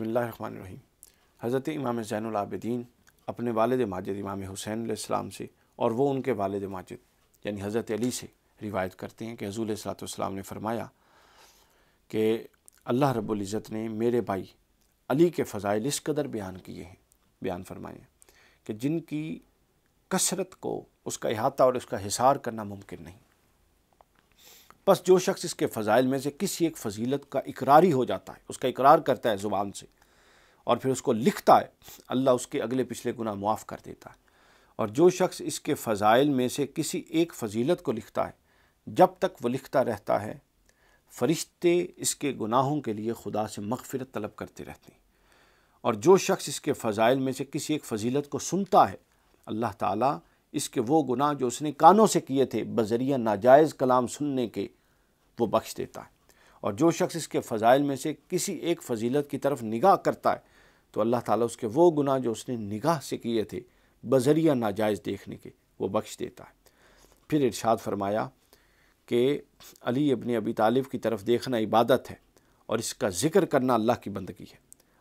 बसमीम हज़रत इमाम ज़ैनआबदीन अपने वालद माजिद इमाम हुसैन से और वो उनके वालद माजिद यानी हज़रत अली से रिवायत करते हैं कि हजूल सलाम ने फरमाया कि अल्लाह रबुल्ज़त ने मेरे भाई अली के फ़ज़ाइल इस कदर बयान किए हैं बयान फरमाए हैं कि जिनकी कसरत को उसका अहाता और उसका हिसार करना मुमकिन नहीं बस जो शख्स इसके फ़जाइल में से किसी एक फजीलत का इकरारी हो जाता है उसका इकरार करता है ज़ुबान से और फिर उसको लिखता है अल्लाह उसके अगले पिछले गुना मुआफ़ कर देता है और जो शख्स इसके फ़जाइल में से किसी एक फजीलत को लिखता है जब तक वह लिखता रहता है फरिश्ते इसके गुनाहों के लिए खुदा से मगफ़िरत तलब करते रहते हैं और जो शख्स इसके फ़जाइल में से किसी एक फजीलत को सुनता है अल्लाह ताला इसके वो गुनाह जो उसने कानों से किए थे बजरिया नाजायज़ कलाम सुनने के वो बख्श देता है और जो शख्स इसके फ़ज़ाइल में से किसी एक फजीलत की तरफ निगाह करता है तो अल्लाह ताला उसके वो गुनाह जो उसने निगाह से किए थे बजरिया नाजायज़ देखने के वो बख्श देता है फिर इरशाद फरमाया कि अली इबन अबी तालिब की तरफ देखना इबादत है और इसका ज़िक्र करना अल्लाह की बंदगी है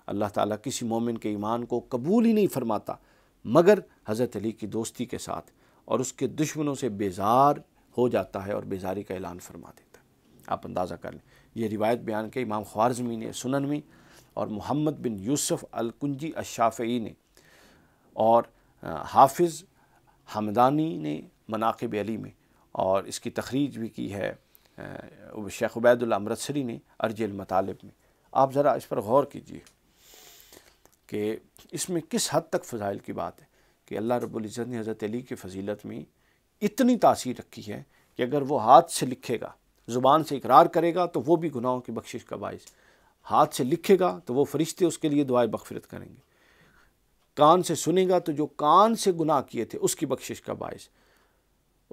अल्लाह ताला किसी मोमिन के ईमान को कबूल ही नहीं फरमाता मगर हज़रत अली की दोस्ती के साथ और उसके दुश्मनों से बेजार हो जाता है और बेजारी का ऐलान फरमा देता है आप अंदाज़ा कर लें यह रिवायत बयान के इमाम ख्वारजमी ने सुनन में और मोहम्मद बिन यूसुफ़ अलकुंजी अशाफ़ी ने और हाफिज़ हमदानी ने मनाकब अली में और इसकी तखरीज भी की है शेख उबैदुल्ला अमृतसरी ने अर्ज मतालब में आप ज़रा इस पर गौर कीजिए कि इसमें किस हद तक फ़जाइल की बात है कि अल्लाह रब्ज़त ने हज़रत अली की फ़जीलत में इतनी तासीर रखी है कि अगर वो हाथ से लिखेगा ज़ुबान से इकरार करेगा तो वो भी गुनाहों की बख्शिश का बायस हाथ से लिखेगा तो वो फरिश्ते उसके लिए दुआए बखफरत करेंगे कान से सुनेगा तो जो कान से गुनाह किए थे उसकी बख्शिश का बायस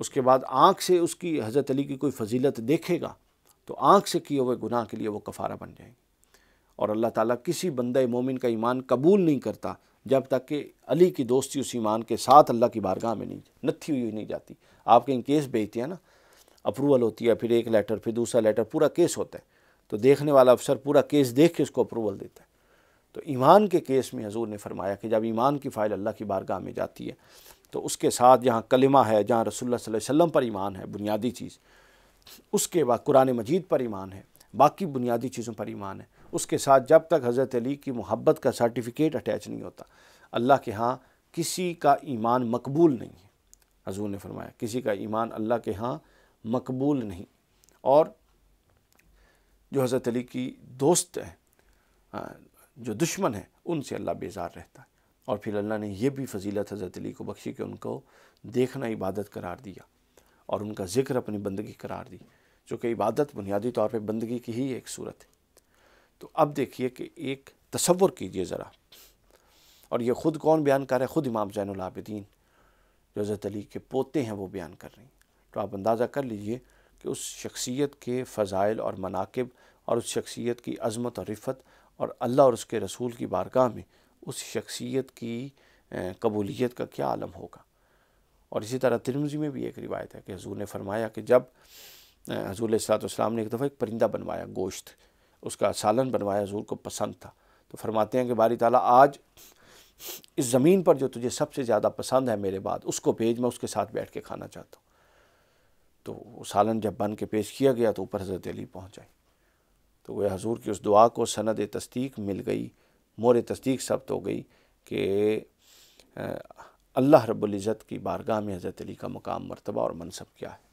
उसके बाद आँख से उसकी हज़रत अली की कोई फजीलत देखेगा तो आँख से किए हुए गुनाह के लिए वो कफ़ारा बन जाएंगे और अल्लाह ताला किसी बंदे मोमिन का ईमान कबूल नहीं करता जब तक कि अली की दोस्ती उस ईमान के साथ अल्लाह की बारगाह में नहीं नथी हुई नहीं जाती आप कहीं केस भेजते हैं ना अप्रूवल होती है फिर एक लेटर फिर दूसरा लेटर पूरा केस होता है तो देखने वाला अफसर पूरा केस देख के उसको अप्रूवल देता है तो ईमान के केस में हजूर ने फरमाया कि जब ईमान की फ़ाइल अल्लाह की बारगाह में जाती है तो उसके साथ जहाँ कलिमा है जहाँ रसोल्ला वसम पर ईमान है बुनियादी चीज़ उसके बाद कुरान मजीद पर ईमान है बाकी बुनियादी चीज़ों पर ईमान है उसके साथ जब तक हज़रत अली की मोहब्बत का सर्टिफिकेट अटैच नहीं होता अल्लाह के यहाँ किसी का ईमान मकबूल नहीं है हजूर ने फरमाया किसी का ईमान अल्लाह के यहाँ मकबूल नहीं और जो हज़रत अली की दोस्त है जो दुश्मन है उनसे अल्लाह बेजार रहता है और फिर अल्लाह ने यह भी फजीलत हज़रत अली को बख्शी कि उनको देखना इबादत करार दिया और उनका ज़िक्र अपनी बंदगी करार दी जो कि इबादत बुनियादी तौर पर बंदगी की ही एक सूरत है तो अब देखिए कि एक तस्वुर कीजिए ज़रा और ये ख़ुद कौन बयान कर रहे हैं ख़ुद इमाम ज़ैन आबदीन हज़रत अली के पोते हैं वो बयान कर रही हैं तो आप अंदाज़ा कर लीजिए कि उस शख्सियत के फ़ज़ाइल और मनाकब और उस शख्सियत की अज़मत और रिफ़त और अल्लाह और उसके रसूल की बारगाह में उस शख्सियत की कबूलियत का क्या आलम होगा और इसी तरह तिरमजी में भी एक रिवायत है कि हजूर ने फरमाया कि जब हजूर सलाम ने एक दफ़ा एक परिंदा बनवाया गोश्त उसका सालन बनवाया हजूर को पसंद था तो फरमाते हैं कि बारी ताला आज इस ज़मीन पर जो तुझे सबसे ज़्यादा पसंद है मेरे बाद उसको भेज मैं उसके साथ बैठ के खाना चाहता हूँ तो वो सालन जब बन के पेश किया गया तो ऊपर हज़रत अली पहुँच आई तो वह हजूर की उस दुआ को सनद तस्दीक मिल गई मोर तस्दीक सब्त हो गई कि अल्लाह रब्ज़त की बारगाह में हज़रत अली का मकाम मरतबा और मनसब क्या है